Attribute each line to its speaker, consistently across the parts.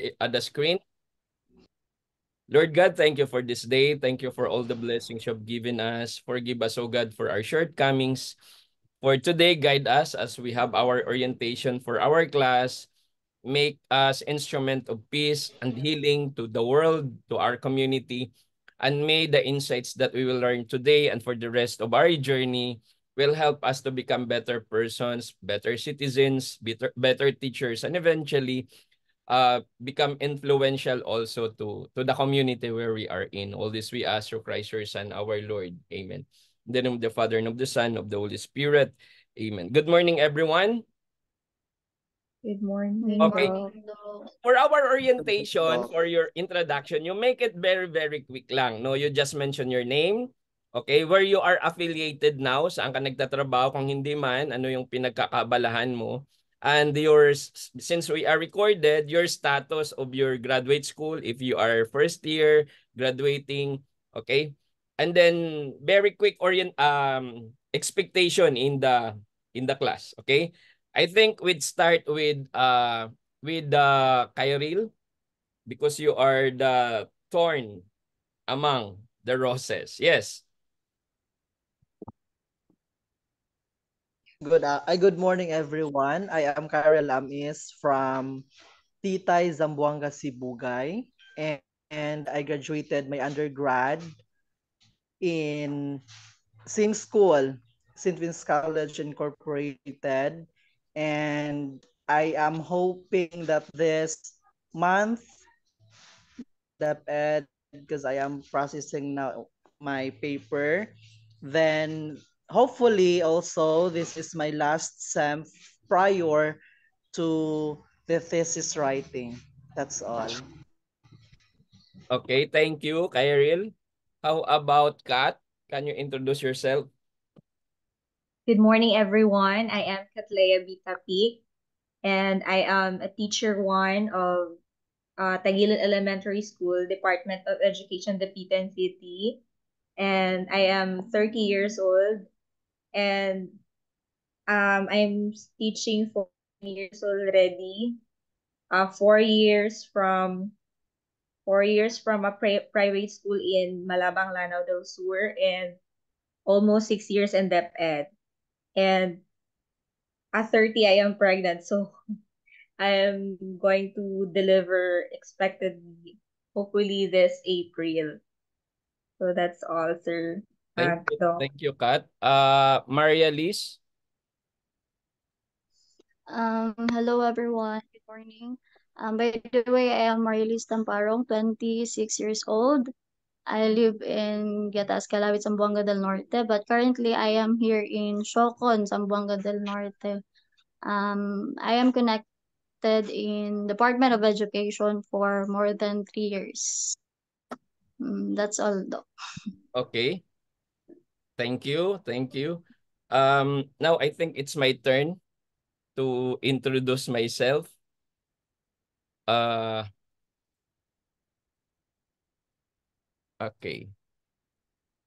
Speaker 1: at eh, the screen. Lord God, thank you for this day. Thank you for all the blessings you have given us. Forgive us, O God, for our shortcomings. For today, guide us as we have our orientation for our class. Make us instrument of peace and healing to the world, to our community. And may the insights that we will learn today and for the rest of our journey will help us to become better persons, better citizens, better, better teachers, and eventually uh, become influential also to to the community where we are in. All this we ask through Christ your Son, our Lord. Amen. In the name of the Father and of the Son of the Holy Spirit. Amen. Good morning, everyone.
Speaker 2: Good morning. Okay.
Speaker 1: For our orientation, for your introduction, you make it very, very quick lang. No, you just mention your name. Okay, where you are affiliated now, saan ka nagtatrabaho, kung hindi man, ano yung pinagkakabalahan mo and your since we are recorded your status of your graduate school if you are first year graduating okay and then very quick orient um expectation in the in the class okay i think we'd start with uh with the uh, Kyril because you are the thorn among the roses yes
Speaker 2: Good uh, good morning everyone. I am Karel Amis from Titay Zamboanga Sibugay and, and I graduated my undergrad in same school, St. Vincent College Incorporated and I am hoping that this month that because I am processing now my paper then hopefully also this is my last sem prior to the thesis writing. That's
Speaker 1: all. Okay, thank you, Kyril. How about Kat? Can you introduce yourself?
Speaker 2: Good morning, everyone. I am Katleya Bitapi, and I am a teacher one of uh, Taguilan Elementary School, Department of Education, Dapitan City. And I am 30 years old, and um, I'm teaching for years already. Uh, four years from four years from a pri- private school in Malabang, Lanao del Sur, and almost six years in that ed. And at 30, I am pregnant, so I am going to deliver expectedly, hopefully this April. So that's all, sir. Thank you,
Speaker 1: thank you Kat. Uh, Maria Liz?
Speaker 2: Um, hello, everyone. Good morning. Um, by the way, I am Maria Liz Tamparong, 26 years old. I live in Gatas, Calawit, Zamboanga del Norte, but currently I am here in Shokon, Zamboanga del Norte. Um, I am connected in Department of Education for more than three years. Mm, that's all, though.
Speaker 1: Okay. Thank you. Thank you. Um, now I think it's my turn to introduce myself. Uh, okay.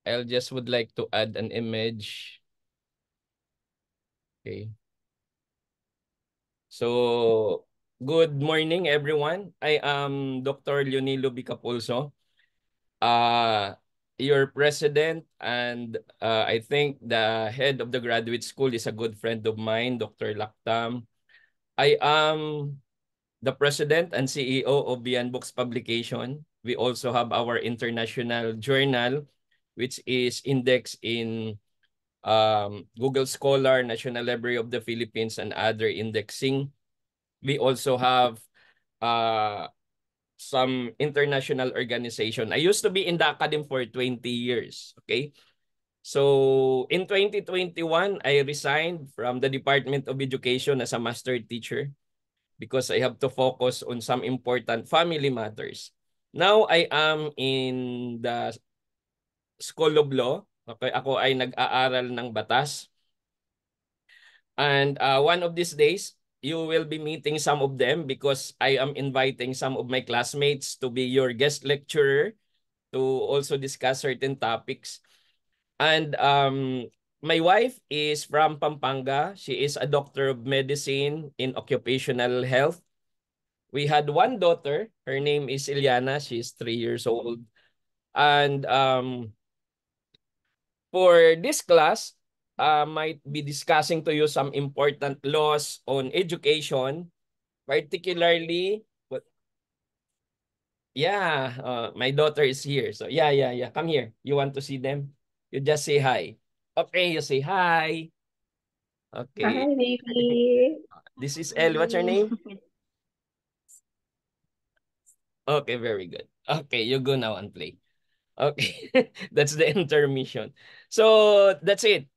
Speaker 1: I'll just would like to add an image. Okay. So, good morning everyone. I am Dr. Leonilo Bicapulso. Uh, your president and uh, I think the head of the graduate school is a good friend of mine, Dr. Laktam. I am the president and CEO of Beyond Books Publication. We also have our international journal, which is indexed in um, Google Scholar, National Library of the Philippines, and other indexing. We also have uh, some international organization. I used to be in the academy for 20 years. Okay. So in 2021, I resigned from the Department of Education as a master teacher because I have to focus on some important family matters. Now I am in the School of Law. Okay, ako ay nag-aaral ng batas. And uh, one of these days, you will be meeting some of them because I am inviting some of my classmates to be your guest lecturer to also discuss certain topics. And um, my wife is from Pampanga. She is a doctor of medicine in occupational health. We had one daughter. Her name is Iliana. She's three years old. And um, for this class, uh, might be discussing to you some important laws on education, particularly, But yeah, uh, my daughter is here. So yeah, yeah, yeah, come here. You want to see them? You just say hi. Okay, you say hi. Okay. Hi,
Speaker 2: baby.
Speaker 1: This is Elle. What's your name? Okay, very good. Okay, you go now and play. Okay, that's the intermission. So that's it.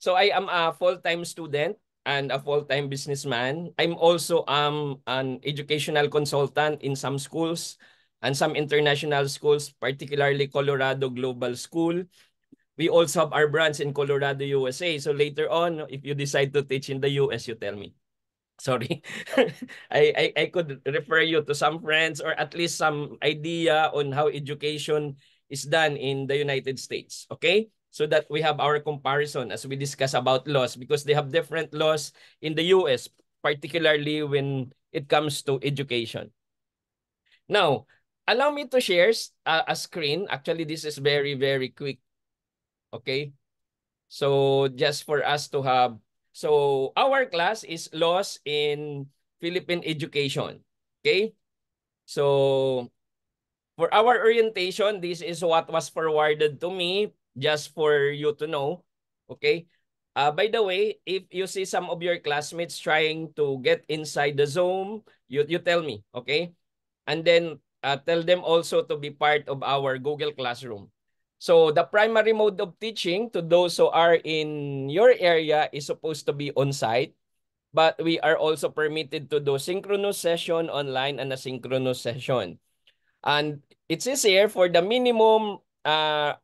Speaker 1: So I am a full-time student and a full-time businessman. I'm also um, an educational consultant in some schools and some international schools, particularly Colorado Global School. We also have our branch in Colorado, USA. So later on, if you decide to teach in the US, you tell me. Sorry. I, I, I could refer you to some friends or at least some idea on how education is done in the United States. Okay? so that we have our comparison as we discuss about laws because they have different laws in the US, particularly when it comes to education. Now, allow me to share a, a screen. Actually, this is very, very quick. Okay? So just for us to have, so our class is laws in Philippine education. Okay? So for our orientation, this is what was forwarded to me just for you to know, okay? Uh, by the way, if you see some of your classmates trying to get inside the Zoom, you, you tell me, okay? And then uh, tell them also to be part of our Google Classroom. So the primary mode of teaching to those who are in your area is supposed to be on-site, but we are also permitted to do synchronous session online and asynchronous session. And it's easier for the minimum uh,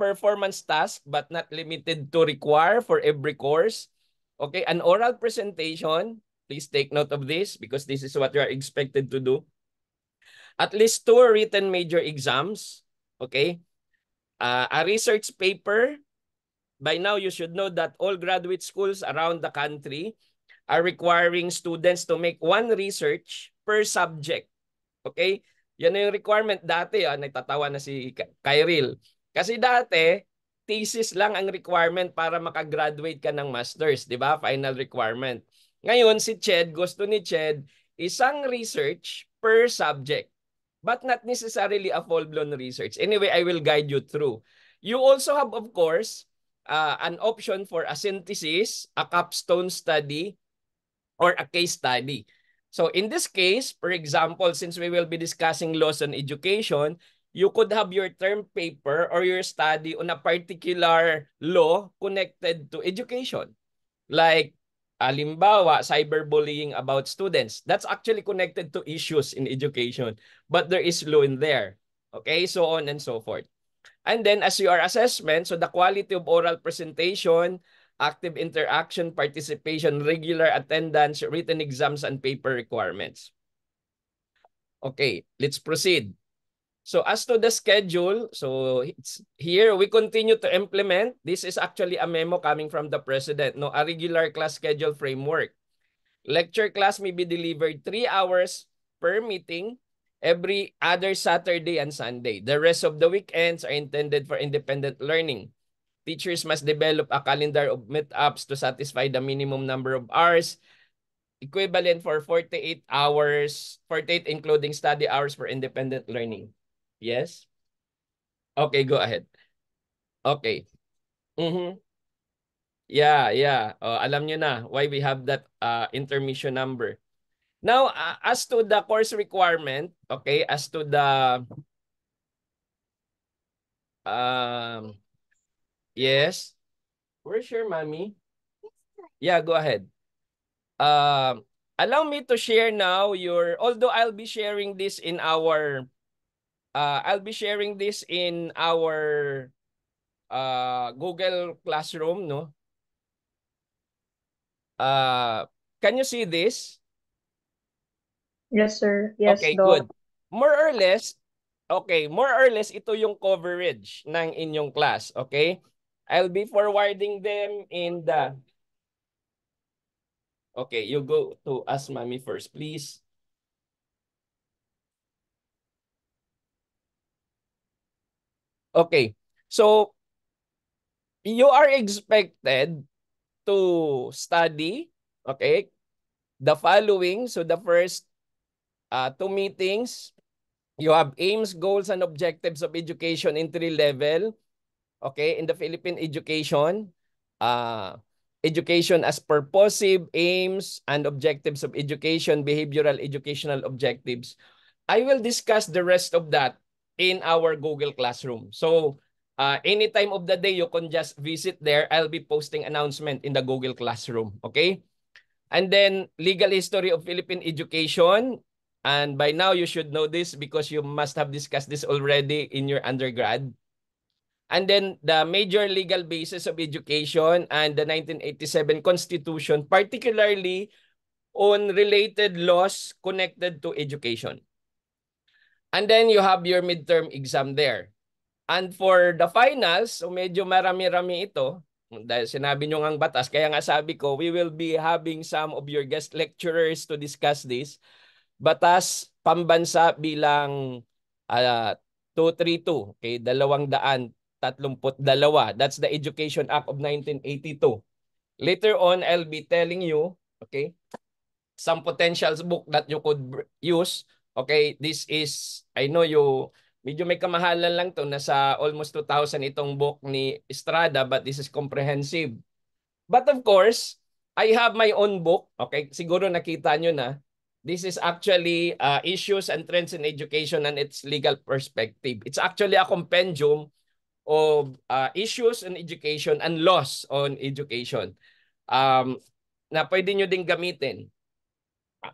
Speaker 1: performance task but not limited to require for every course. Okay, an oral presentation. Please take note of this because this is what you are expected to do. At least two written major exams. Okay, uh, a research paper. By now, you should know that all graduate schools around the country are requiring students to make one research per subject. Okay? Yan na yung requirement dati. Ah, nagtatawa na si Kyril. Kasi dati, thesis lang ang requirement para makagraduate ka ng master's, di ba? Final requirement. Ngayon, si Ched, gusto ni Ched, isang research per subject, but not necessarily a full-blown research. Anyway, I will guide you through. You also have, of course, uh, an option for a synthesis, a capstone study, or a case study. So in this case, for example, since we will be discussing laws on education, you could have your term paper or your study on a particular law connected to education. Like, alimbawa, cyberbullying about students. That's actually connected to issues in education, but there is law in there. Okay, so on and so forth. And then as your assessment, so the quality of oral presentation, active interaction, participation, regular attendance, written exams, and paper requirements. Okay, let's proceed. So as to the schedule, so it's here we continue to implement. This is actually a memo coming from the president, no, a regular class schedule framework. Lecture class may be delivered 3 hours per meeting every other Saturday and Sunday. The rest of the weekends are intended for independent learning. Teachers must develop a calendar of meetups to satisfy the minimum number of hours equivalent for 48 hours, 48 including study hours for independent learning. Yes? Okay, go ahead. Okay. Mm-hmm. Yeah, yeah. Oh, alam nyo na why we have that uh, intermission number. Now, uh, as to the course requirement, okay, as to the... Um, yes? Where's your mommy? Yeah, go ahead. Um, uh, allow me to share now your... Although I'll be sharing this in our uh, I'll be sharing this in our uh, Google Classroom, no? Uh, can you see this?
Speaker 2: Yes, sir. Yes, okay, no. good.
Speaker 1: More or less, okay, more or less, ito yung coverage ng inyong class, okay? I'll be forwarding them in the... Okay, you go to ask mommy first, please. Okay. So, you are expected to study, okay, the following. So, the first uh, two meetings, you have aims, goals, and objectives of education entry level, okay, in the Philippine education. Uh, education as purposive aims and objectives of education, behavioral educational objectives. I will discuss the rest of that in our Google Classroom. So uh, any time of the day, you can just visit there. I'll be posting announcement in the Google Classroom. Okay? And then legal history of Philippine education. And by now, you should know this because you must have discussed this already in your undergrad. And then the major legal basis of education and the 1987 Constitution, particularly on related laws connected to education. And then you have your midterm exam there. And for the finals, so medyo marami-rami ito, dahil sinabi nyo ngang batas, kaya nga sabi ko, we will be having some of your guest lecturers to discuss this. Batas pambansa bilang uh, ah, 232, okay, dalawang daan, tatlumput dalawa. That's the Education Act of 1982. Later on, I'll be telling you, okay, some potential book that you could use Okay, this is, I know you, medyo may kamahalan lang to, nasa almost 2,000 itong book ni Estrada, but this is comprehensive. But of course, I have my own book. Okay, siguro nakita nyo na. This is actually uh, Issues and Trends in Education and its Legal Perspective. It's actually a compendium of uh, issues in education and laws on education um, na pwede nyo din gamitin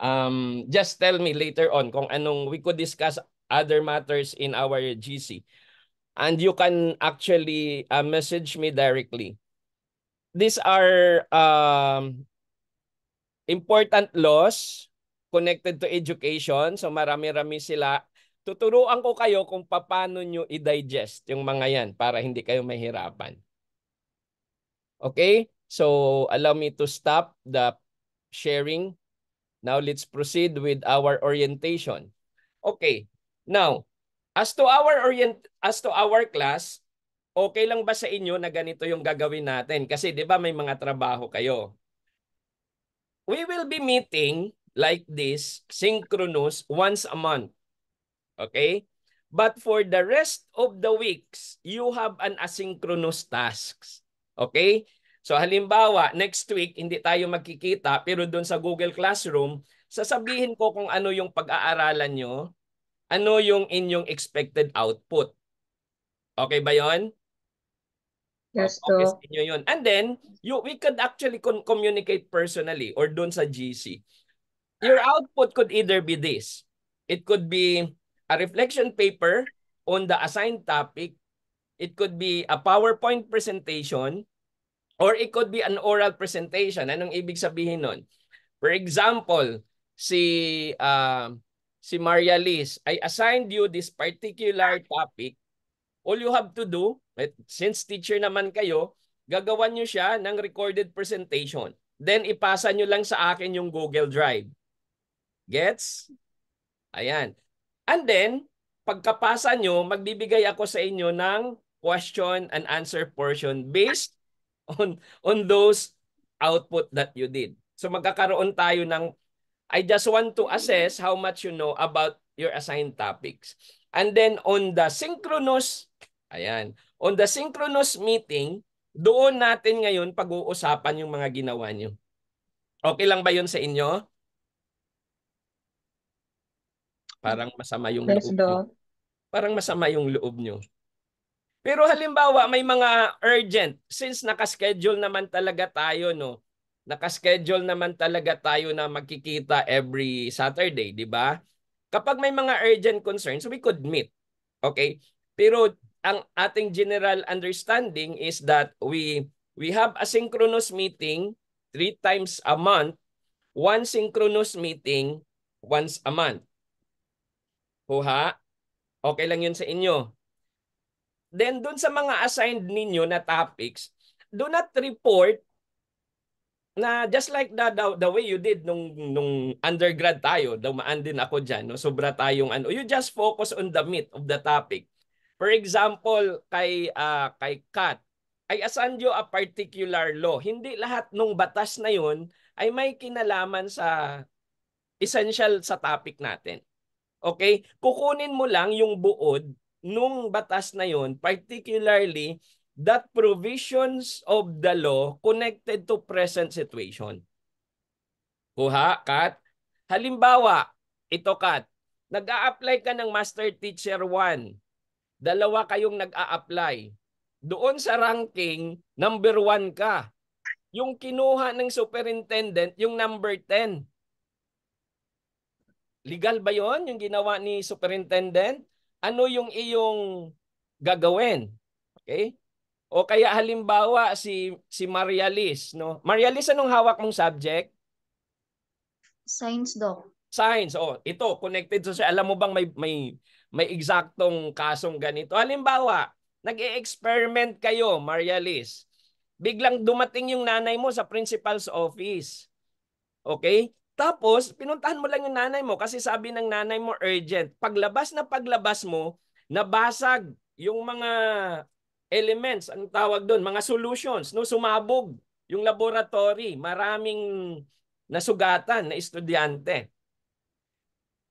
Speaker 1: um, just tell me later on kung anong we could discuss other matters in our GC. And you can actually uh, message me directly. These are um, important laws connected to education. So marami-rami sila. Tuturuan ko kayo kung paano nyo i-digest yung mga yan para hindi kayo mahirapan. Okay? So allow me to stop the sharing. Now let's proceed with our orientation. Okay. Now, as to our orient as to our class, okay lang ba sa inyo na ganito yung gagawin natin? Kasi 'di ba may mga trabaho kayo. We will be meeting like this synchronous once a month. Okay? But for the rest of the weeks, you have an asynchronous tasks. Okay? So halimbawa, next week hindi tayo magkikita pero doon sa Google Classroom, sasabihin ko kung ano yung pag-aaralan nyo, ano yung inyong expected output. Okay ba yon?
Speaker 2: Yes, to. Okay,
Speaker 1: inyo yun. And then, you, we could actually communicate personally or doon sa GC. Your output could either be this. It could be a reflection paper on the assigned topic. It could be a PowerPoint presentation Or it could be an oral presentation. Anong ibig sabihin nun? For example, si uh, si Maria Liz, I assigned you this particular topic. All you have to do, eh, since teacher naman kayo, gagawan nyo siya ng recorded presentation. Then ipasa nyo lang sa akin yung Google Drive. Gets? Ayan. And then, pagkapasa nyo, magbibigay ako sa inyo ng question and answer portion based on on those output that you did. So magkakaroon tayo ng I just want to assess how much you know about your assigned topics. And then on the synchronous, ayan, on the synchronous meeting, doon natin ngayon pag-uusapan yung mga ginawa nyo. Okay lang ba yun sa inyo? Parang masama yung loob Parang masama yung loob nyo. Pero halimbawa may mga urgent since nakaschedule naman talaga tayo no. Nakaschedule naman talaga tayo na magkikita every Saturday, di ba? Kapag may mga urgent concerns, we could meet. Okay? Pero ang ating general understanding is that we we have a synchronous meeting three times a month, one synchronous meeting once a month. Huha? Okay lang yun sa inyo? Then doon sa mga assigned ninyo na topics, do not report na just like the, the, the way you did nung, nung undergrad tayo, dumaan din ako dyan, no? sobra tayong ano, you just focus on the meat of the topic. For example, kay, uh, kay Kat, I assigned you a particular law. Hindi lahat nung batas na yun ay may kinalaman sa essential sa topic natin. Okay? Kukunin mo lang yung buod nung batas na yon, particularly that provisions of the law connected to present situation. Kuha, Kat. Halimbawa, ito Kat, nag-a-apply ka ng Master Teacher 1. Dalawa kayong nag-a-apply. Doon sa ranking, number 1 ka. Yung kinuha ng superintendent, yung number 10. Legal ba yon yung ginawa ni superintendent? ano yung iyong gagawin. Okay? O kaya halimbawa si si Marialis, no? Marialis anong hawak mong subject? Science doc. Science. Oh, ito connected so siya. Alam mo bang may may may eksaktong kasong ganito? Halimbawa, nag-experiment e kayo, Marialis. Biglang dumating yung nanay mo sa principal's office. Okay? Tapos, pinuntahan mo lang yung nanay mo kasi sabi ng nanay mo urgent. Paglabas na paglabas mo, nabasag yung mga elements, ang tawag doon, mga solutions, no? sumabog yung laboratory, maraming nasugatan na estudyante.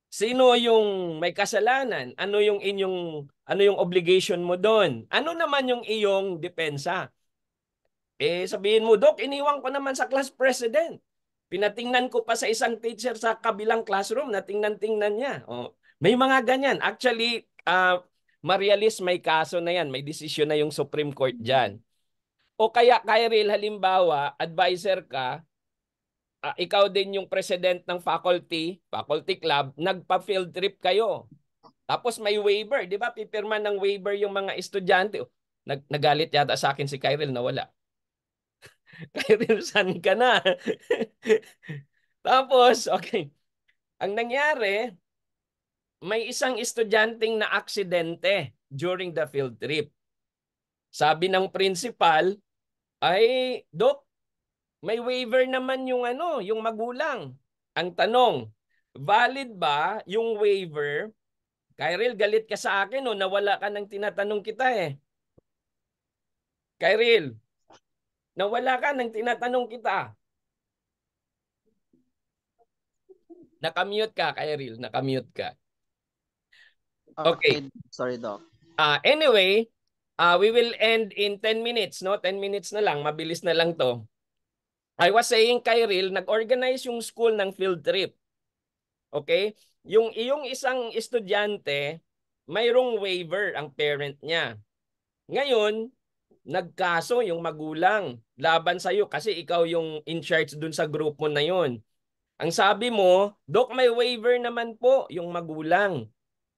Speaker 1: Sino yung may kasalanan? Ano yung inyong ano yung obligation mo doon? Ano naman yung iyong depensa? Eh sabihin mo, Dok, iniwan ko naman sa class president. Pinatingnan ko pa sa isang teacher sa kabilang classroom, natingnan-tingnan niya. Oh, may mga ganyan. Actually, uh, ah, Marialis, may kaso na yan. May decision na yung Supreme Court dyan. O kaya, Kyril, halimbawa, advisor ka, uh, ikaw din yung president ng faculty, faculty club, nagpa-field trip kayo. Tapos may waiver, di ba? Pipirma ng waiver yung mga estudyante. Nag nagalit yata sa akin si Kyril na wala. Kairimsan ka na. Tapos, okay. Ang nangyari, may isang estudyanteng na aksidente during the field trip. Sabi ng principal, ay, Dok, may waiver naman yung ano, yung magulang. Ang tanong, valid ba yung waiver? Kyril, galit ka sa akin o oh, nawala ka ng tinatanong kita eh. Kyril, Nawala ka nang tinatanong kita. Nakamute ka, Kyril. Nakamute ka. Okay. okay. Sorry, Doc. Uh, anyway, uh, we will end in 10 minutes. no 10 minutes na lang. Mabilis na lang to. I was saying, Kyril, nag-organize yung school ng field trip. Okay? Yung iyong isang estudyante, mayroong waiver ang parent niya. Ngayon, nagkaso yung magulang laban sa iyo kasi ikaw yung in charge dun sa group mo na yon. Ang sabi mo, Doc, may waiver naman po yung magulang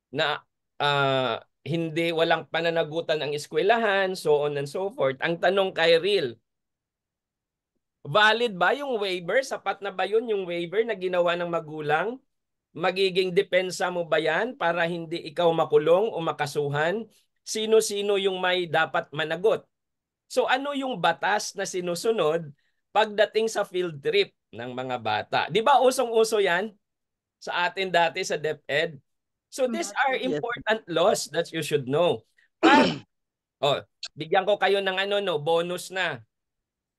Speaker 1: na uh, hindi walang pananagutan ang eskwelahan, so on and so forth. Ang tanong kay Real, valid ba yung waiver? Sapat na ba yun yung waiver na ginawa ng magulang? Magiging depensa mo ba yan para hindi ikaw makulong o makasuhan? Sino-sino yung may dapat managot? So ano yung batas na sinusunod pagdating sa field trip ng mga bata? Di ba usong-uso yan sa atin dati sa DepEd? So these are important laws that you should know. Para, oh, bigyan ko kayo ng ano no, bonus na.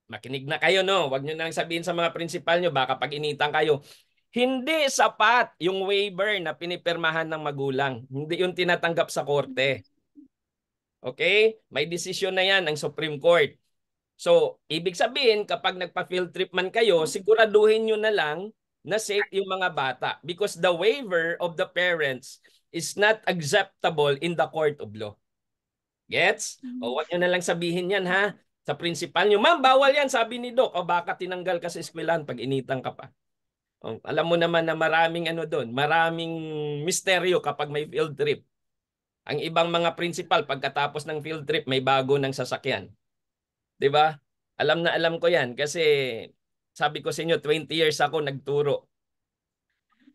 Speaker 1: Makinig na kayo no. Huwag niyo nang sabihin sa mga principal niyo baka pag initan kayo. Hindi sapat yung waiver na pinipirmahan ng magulang. Hindi yung tinatanggap sa korte. Okay? May desisyon na yan ng Supreme Court. So, ibig sabihin, kapag nagpa-field trip man kayo, mm. siguraduhin nyo na lang na safe yung mga bata because the waiver of the parents is not acceptable in the court of law. Gets? Mm. O, wag nyo na lang sabihin yan ha sa principal nyo. Ma'am, bawal yan, sabi ni Doc. O baka tinanggal ka sa eskwelahan pag initang ka pa. O, alam mo naman na maraming ano doon, maraming misteryo kapag may field trip. Ang ibang mga principal pagkatapos ng field trip may bago ng sasakyan. 'Di ba? Alam na alam ko 'yan kasi sabi ko sa inyo 20 years ako nagturo.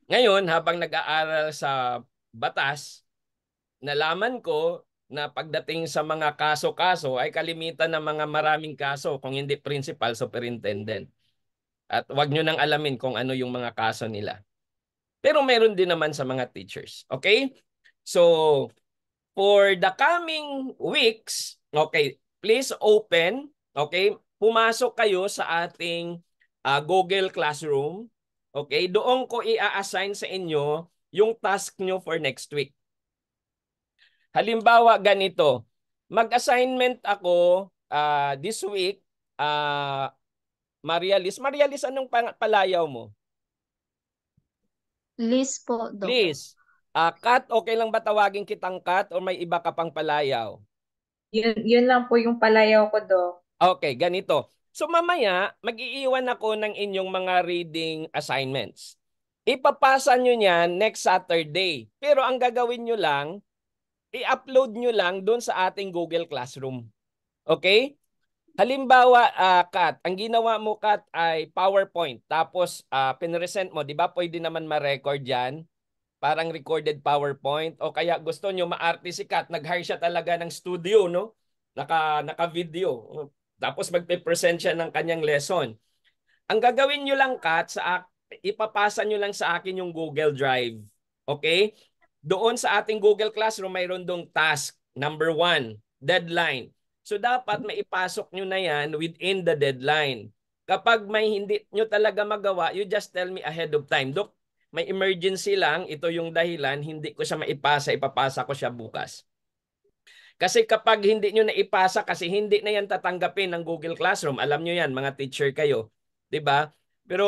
Speaker 1: Ngayon habang nag-aaral sa batas, nalaman ko na pagdating sa mga kaso-kaso ay kalimitan ng mga maraming kaso kung hindi principal superintendent. At wag nyo nang alamin kung ano yung mga kaso nila. Pero meron din naman sa mga teachers. Okay? So, for the coming weeks, okay, please open, okay, pumasok kayo sa ating uh, Google Classroom. Okay, doon ko i-assign sa inyo yung task nyo for next week. Halimbawa ganito, mag-assignment ako uh, this week, uh, Marialis. Marialis, anong palayaw mo?
Speaker 2: Liz po, Doc. Liz.
Speaker 1: Uh, ah, Kat, okay lang ba tawagin kitang Kat o may iba ka pang palayaw?
Speaker 2: Yun, yun lang po yung palayaw ko,
Speaker 1: Dok. Okay, ganito. So mamaya, mag-iiwan ako ng inyong mga reading assignments. Ipapasa nyo yan next Saturday. Pero ang gagawin nyo lang, i-upload nyo lang doon sa ating Google Classroom. Okay? Halimbawa, uh, ah, Kat, ang ginawa mo, Kat, ay PowerPoint. Tapos, uh, ah, pinresent mo. Di ba pwede naman ma-record yan? parang recorded PowerPoint o kaya gusto nyo maarte si Kat, nag-hire siya talaga ng studio, no? Naka, naka-video. Tapos magpe-present siya ng kanyang lesson. Ang gagawin nyo lang, Kat, sa, ipapasa nyo lang sa akin yung Google Drive. Okay? Doon sa ating Google Classroom, mayroon dong task. Number one, deadline. So dapat maipasok nyo na yan within the deadline. Kapag may hindi nyo talaga magawa, you just tell me ahead of time. Dok, may emergency lang, ito yung dahilan, hindi ko siya maipasa, ipapasa ko siya bukas. Kasi kapag hindi nyo naipasa, kasi hindi na yan tatanggapin ng Google Classroom, alam nyo yan, mga teacher kayo, ba? Diba? Pero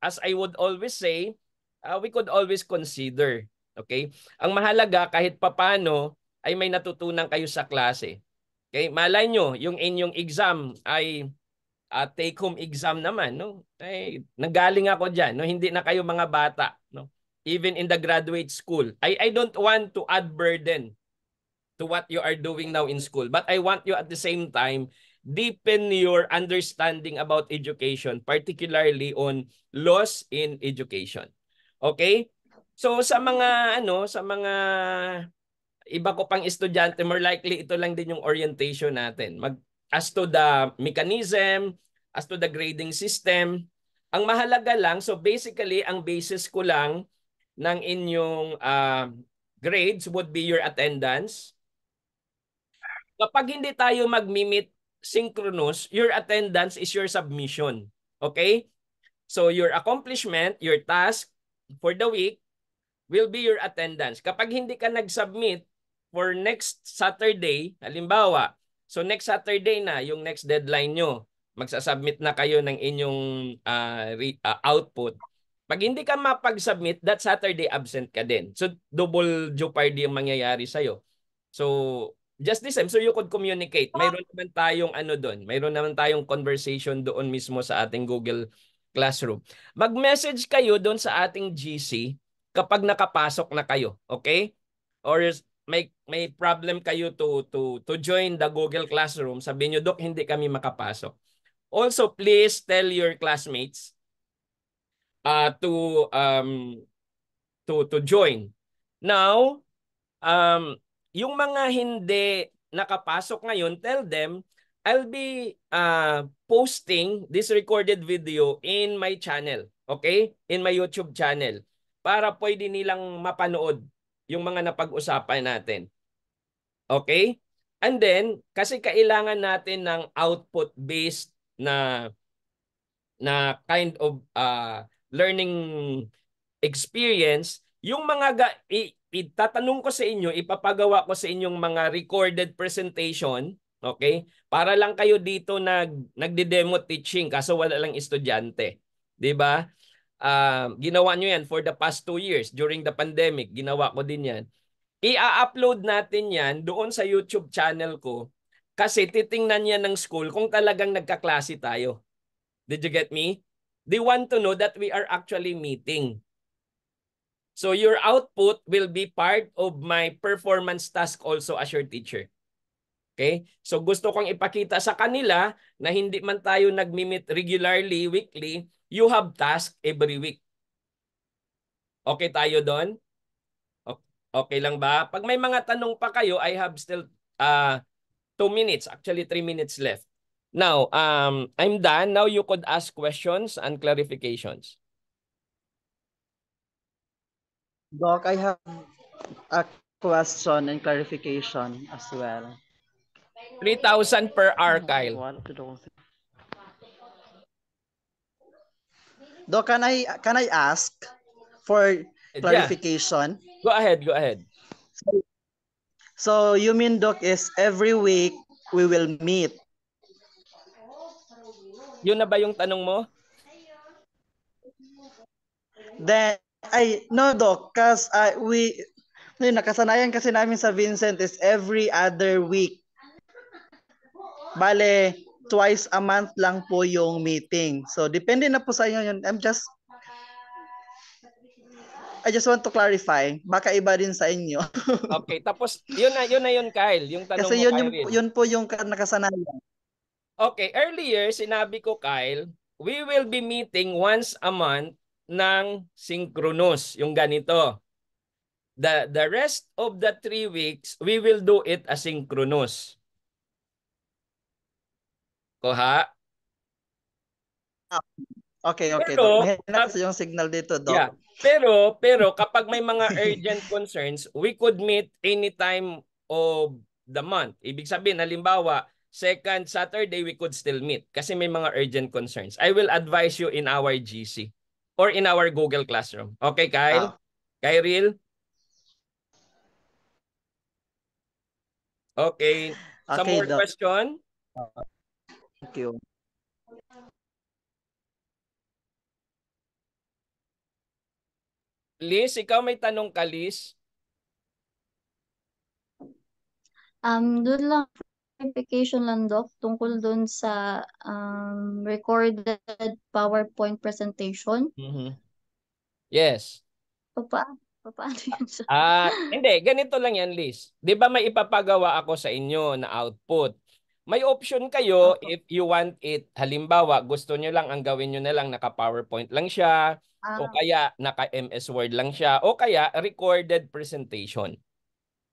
Speaker 1: as I would always say, uh, we could always consider, okay? Ang mahalaga, kahit papano, ay may natutunan kayo sa klase. Okay? Malay nyo, yung inyong exam ay uh, take home exam naman no ay nagaling ako diyan no hindi na kayo mga bata no even in the graduate school i i don't want to add burden to what you are doing now in school but i want you at the same time deepen your understanding about education particularly on laws in education okay so sa mga ano sa mga iba ko pang estudyante more likely ito lang din yung orientation natin mag as to the mechanism, as to the grading system. Ang mahalaga lang, so basically ang basis ko lang ng inyong uh, grades would be your attendance. Kapag hindi tayo mag-meet synchronous, your attendance is your submission. Okay? So your accomplishment, your task for the week will be your attendance. Kapag hindi ka nag-submit for next Saturday, halimbawa, So next Saturday na yung next deadline nyo. Magsasubmit na kayo ng inyong uh, re- uh, output. Pag hindi ka mapag-submit, that Saturday absent ka din. So double jeopardy ang mangyayari sa'yo. So just the same, so you could communicate. Mayroon naman tayong ano doon. Mayroon naman tayong conversation doon mismo sa ating Google Classroom. Mag-message kayo doon sa ating GC kapag nakapasok na kayo. Okay? Or may may problem kayo to to to join the Google Classroom, sabihin niyo dok hindi kami makapasok. Also please tell your classmates uh to um to to join. Now um yung mga hindi nakapasok ngayon, tell them I'll be uh posting this recorded video in my channel, okay? In my YouTube channel para pwede nilang mapanood yung mga napag-usapan natin. Okay? And then, kasi kailangan natin ng output-based na na kind of uh, learning experience, yung mga ga- i- itatanong ko sa inyo, ipapagawa ko sa inyong mga recorded presentation, okay? Para lang kayo dito nag nagde-demo teaching kasi wala lang estudyante, 'di ba? uh, ginawa nyo yan for the past two years during the pandemic, ginawa ko din yan. I-upload natin yan doon sa YouTube channel ko kasi titingnan yan ng school kung talagang nagkaklase tayo. Did you get me? They want to know that we are actually meeting. So your output will be part of my performance task also as your teacher. Okay? So gusto kong ipakita sa kanila na hindi man tayo nagmi-meet regularly, weekly, You have task every week. Okay tayo doon? Okay lang ba? Pag may mga tanong pa kayo, I have still uh, two minutes, actually three minutes left. Now, um, I'm done. Now you could ask questions and clarifications. Doc, I have a
Speaker 2: question and clarification as well.
Speaker 1: 3,000 per hour, Kyle.
Speaker 2: Do can I can I ask for clarification? Yeah. Go ahead, go ahead. So, you mean Doc is every week we will meet.
Speaker 1: Yun na ba yung tanong mo?
Speaker 2: Then I no Doc, cuz I ah, we yun, nakasanayan kasi namin sa Vincent is every other week. Bale, twice a month lang po yung meeting. So, depende na po sa inyo yun. I'm just I just want to clarify. Baka iba din sa inyo.
Speaker 1: okay, tapos yun na yun na yun Kyle, yung tanong Kasi mo, yun, Kyle. Kasi yun
Speaker 2: po yung nakasanayan.
Speaker 1: Okay, earlier sinabi ko Kyle, we will be meeting once a month ng synchronous, yung ganito. The the rest of the three weeks, we will do it asynchronous ko Koha? Ah, okay, okay. Pero, Mahinakas yung
Speaker 2: signal dito, Doc. Yeah.
Speaker 1: Pero, pero kapag may mga urgent concerns, we could meet anytime of the month. Ibig sabihin, halimbawa, second Saturday, we could still meet kasi may mga urgent concerns. I will advise you in our GC or in our Google Classroom. Okay, Kyle? Ah. Kyril? Okay. okay. Some more doc. question? Uh, Thank you. Liz, ikaw may tanong ka, Liz?
Speaker 2: Um, doon lang, clarification lang, Doc, tungkol doon sa um, recorded PowerPoint presentation.
Speaker 1: Mm -hmm. Yes.
Speaker 2: O pa, o yun?
Speaker 1: Ah, uh, hindi, ganito lang yan, Liz. Di ba may ipapagawa ako sa inyo na output? May option kayo okay. if you want it. Halimbawa, gusto nyo lang ang gawin nyo na lang naka-PowerPoint lang siya ah. o kaya naka-MS Word lang siya o kaya recorded presentation.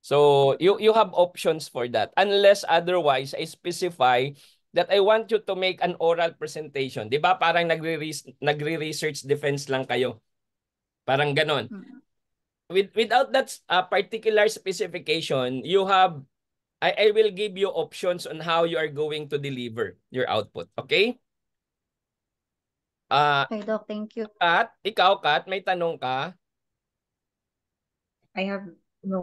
Speaker 1: So you you have options for that unless otherwise I specify that I want you to make an oral presentation. 'Di ba? Parang nagre-research, nagre-research defense lang kayo. Parang ganon. Mm. With, without that uh, particular specification, you have I, I will give you options on how you are going to deliver your output. Okay? Uh, ah, okay, Doc. Thank you. Kat, ikaw, Kat, may tanong ka? I have